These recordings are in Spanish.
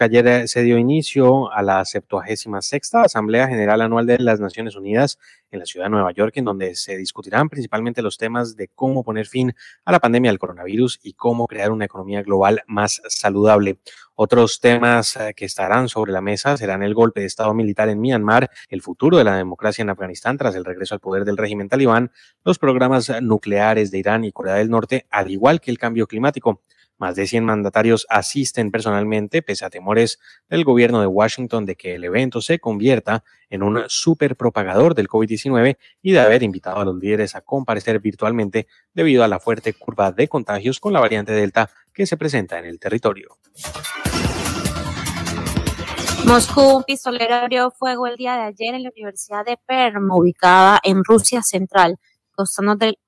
Ayer eh, se dio inicio a la 76 Asamblea General Anual de las Naciones Unidas en la ciudad de Nueva York, en donde se discutirán principalmente los temas de cómo poner fin a la pandemia del coronavirus y cómo crear una economía global más saludable. Otros temas eh, que estarán sobre la mesa serán el golpe de Estado militar en Myanmar, el futuro de la democracia en Afganistán tras el regreso al poder del régimen talibán, los programas nucleares de Irán y Corea del Norte, al igual que el cambio climático. Más de 100 mandatarios asisten personalmente, pese a temores del gobierno de Washington de que el evento se convierta en un superpropagador del COVID-19 y de haber invitado a los líderes a comparecer virtualmente debido a la fuerte curva de contagios con la variante Delta que se presenta en el territorio. Moscú, un pistolero abrió fuego el día de ayer en la Universidad de Perm, ubicada en Rusia Central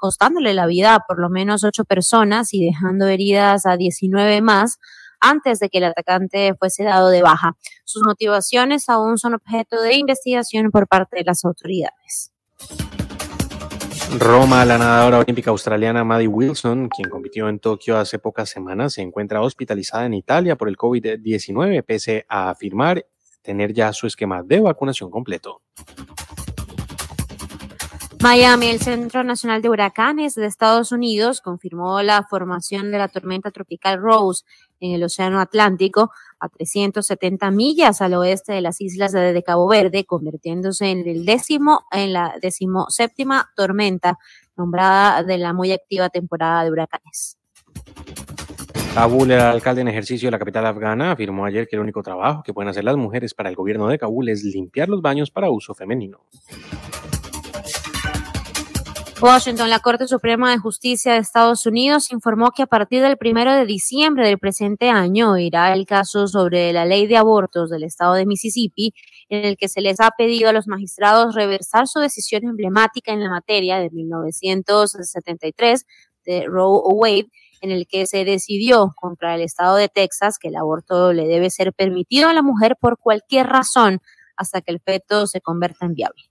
costándole la vida a por lo menos ocho personas y dejando heridas a 19 más antes de que el atacante fuese dado de baja. Sus motivaciones aún son objeto de investigación por parte de las autoridades. Roma, la nadadora olímpica australiana Maddie Wilson, quien compitió en Tokio hace pocas semanas, se encuentra hospitalizada en Italia por el COVID-19, pese a afirmar tener ya su esquema de vacunación completo. Miami, el Centro Nacional de Huracanes de Estados Unidos, confirmó la formación de la tormenta tropical Rose en el Océano Atlántico a 370 millas al oeste de las islas de Cabo Verde, convirtiéndose en el décimo en la decimoséptima tormenta nombrada de la muy activa temporada de huracanes. Kabul, el alcalde en ejercicio de la capital afgana, afirmó ayer que el único trabajo que pueden hacer las mujeres para el gobierno de Kabul es limpiar los baños para uso femenino. Washington, la Corte Suprema de Justicia de Estados Unidos informó que a partir del primero de diciembre del presente año irá el caso sobre la ley de abortos del estado de Mississippi, en el que se les ha pedido a los magistrados reversar su decisión emblemática en la materia de 1973 de Roe Wade, en el que se decidió contra el estado de Texas que el aborto le debe ser permitido a la mujer por cualquier razón hasta que el feto se convierta en viable.